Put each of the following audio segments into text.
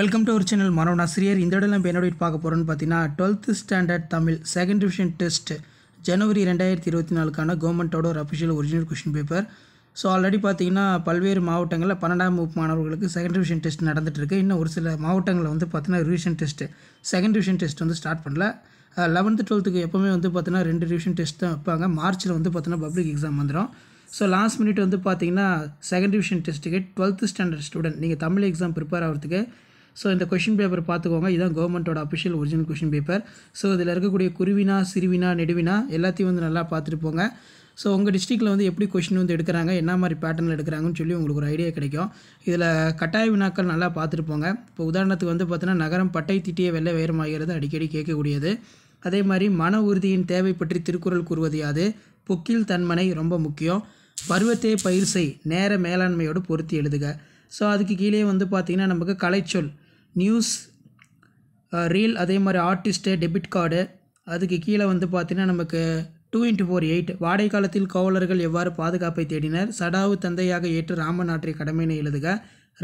welcome to ஒரு channel Mano ஆசிரியர் இந்த இடம் நம்ம என்னோட பார்க்க போகிறோன்னு பார்த்தீங்கன்னா twelfth standard Tamil second division test ஜனவரி ரெண்டாயிரத்தி இருபத்தி நாலுக்கான கவர்மெண்ட்டோட ஒரு official original question paper so already பார்த்தீங்கன்னா பல்வேறு மாவட்டங்களில் பன்னெண்டாம் வகுப்பு மாணவர்களுக்கு செகண்ட் டிவிஷன் டெஸ்ட் நடந்துட்டுருக்கு இன்னும் ஒரு சில மாவட்டங்களில் வந்து பார்த்தீங்கன்னா revision test second division test வந்து ஸ்டார்ட் பண்ணல லெவன்த்து டுவெல்த்துக்கு எப்போவுமே வந்து பார்த்தீங்கன்னா ரெண்டு டிவிஷன் டெஸ்ட் தான் வைப்பாங்க மார்ச்சில் வந்து பார்த்தீங்கன்னா பப்ளிக் எக்ஸாம் வந்துடும் ஸோ லாஸ்ட் மினிட் வந்து பார்த்தீங்கன்னா செகண்ட் டிவிஷன் டெஸ்ட்டுக்கு டுவெல்த்து ஸ்டாண்டர்ட் ஸ்டூடெண்ட் நீங்கள் தமிழ் எக்ஸாம் ப்ரிப்பேர் ஆகிறதுக்கு ஸோ இந்த கொஷின் பேப்பர் பார்த்துக்கோங்க இதுதான் கவர்மெண்ட்டோட official original question paper so இதில் இருக்கக்கூடிய குருவினா சிறுவினா நெடுவினா எல்லாத்தையும் வந்து நல்லா பார்த்துட்டு போங்க ஸோ உங்கள் டிஸ்ட்ரிக்டில் வந்து எப்படி கொஷின் வந்து எடுக்கிறாங்க என்ன மாதிரி பேட்டர்னில் எடுக்கிறாங்கன்னு சொல்லி உங்களுக்கு ஒரு ஐடியா கிடைக்கும் இதில் கட்டாய வினாக்கள் நல்லா பார்த்துட்டு போங்க இப்போ உதாரணத்துக்கு வந்து பார்த்தீங்கன்னா நகரம் பட்டை திட்டிய வெள்ளை வேரமாகிறது அடிக்கடி கேட்கக்கூடியது அதே மாதிரி மன உறுதியின் தேவை பற்றி திருக்குறள் கூறுவது யாது பொக்கில் தன்மனை ரொம்ப முக்கியம் பருவத்தை பயிர் செய் நேர மேலாண்மையோடு பொருத்தி எழுதுக ஸோ அதுக்கு கீழே வந்து பார்த்திங்கன்னா நமக்கு கலைச்சொல் நியூஸ் ரீல் அதே மாதிரி ஆர்டிஸ்ட்டு டெபிட் கார்டு அதுக்கு கீழே வந்து பார்த்திங்கன்னா நமக்கு டூ இன்ட்டு ஃபோர் எயிட் வாடகை காலத்தில் கோவலர்கள் எவ்வாறு பாதுகாப்பை தேடினர் சடாவு தந்தையாக ஏற்று ராமன் ஆற்றிய கடமையினை எழுதுக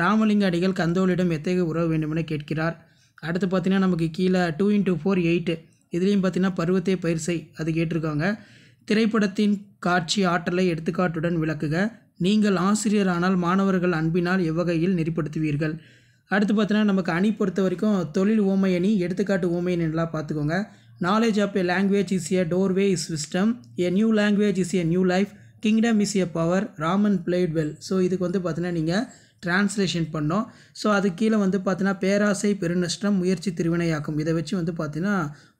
ராமலிங்க அடிகள் கந்தோலிடம் எத்தகைய உறவு வேண்டுமென கேட்கிறார் அடுத்து பார்த்தீங்கன்னா நமக்கு கீழே டூ இன்ட்டு ஃபோர் எயிட்டு இதுலேயும் பார்த்திங்கன்னா பருவத்தை பயிர்சை அது கேட்டிருக்காங்க திரைப்படத்தின் காட்சி ஆற்றலை எடுத்துக்காட்டுடன் விளக்குக நீங்கள் ஆசிரியரானால் மாணவர்கள் அன்பினால் எவ்வகையில் நெறிப்படுத்துவீர்கள் அடுத்து பார்த்தீங்கன்னா நமக்கு அணி பொறுத்த வரைக்கும் தொழில் ஓமை அணி எடுத்துக்காட்டு ஓமை அணிலாம் பார்த்துக்கோங்க knowledge of a language is a doorway is system a new language is a new life kingdom is a power ராமன் பிளேட் வெல் ஸோ இதுக்கு வந்து பார்த்தீங்கன்னா நீங்கள் டிரான்ஸ்லேஷன் பண்ணோம் ஸோ அது கீழே வந்து பார்த்தீங்கன்னா பேராசை பெருநஷ்டம் முயற்சி திருவினையாக்கும் இதை வச்சு வந்து பார்த்தீங்கன்னா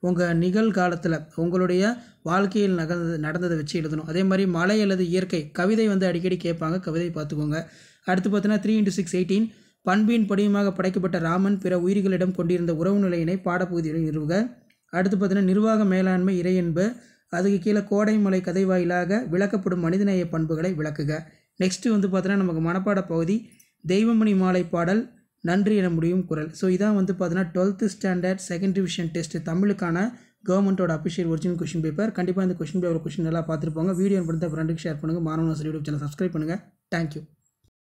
உங்கள் நிகழ்காலத்தில் உங்களுடைய வாழ்க்கையில் நகர்ந்தது நடந்ததை வச்சு எழுதணும் அதே மாதிரி மலை அல்லது இயற்கை கவிதை வந்து அடிக்கடி கேட்பாங்க கவிதை பார்த்துக்கோங்க அடுத்து பார்த்தீங்கன்னா த்ரீ இன்ட்டு சிக்ஸ் எயிட்டீன் பண்பின் படியுமாக படைக்கப்பட்ட ராமன் பிற உயிரிகளிடம் கொண்டிருந்த உறவு நிலையினை பாடப்பகுதியில் நிறுவுக அடுத்து பார்த்தீங்கன்னா நிர்வாக மேலாண்மை இறையன்பு அதுக்கு கீழே கோடைமலை கதை வாயிலாக விளக்கப்படும் மனிதநேய பண்புகளை விளக்குக நெக்ஸ்ட்டு வந்து பார்த்தீங்கன்னா நமக்கு மனப்பாட பகுதி தெய்வமணி மாலை பாடல் நன்றி என முடியும் குரல் ஸோ இதான் வந்து பார்த்தீங்கன்னா twelfth standard second division test தமிழுக்கான கவர்மெண்ட்டோட அஃபிஷியல் ஒரிஜினல் கொஷின் பேப்பர் கண்டிப்பாக இந்த கொஷின் பேப்பர் கொஷின் நல்லா பார்த்துருப்பாங்க வீடியோ பண்ணுறது ஃப்ரெண்டுக்கு ஷேர் பண்ணுங்கள் மாணவன் யூடியூப் சேனல் சப்ஸ்கிரைப் பண்ணுங்கள் தேங்க்யூ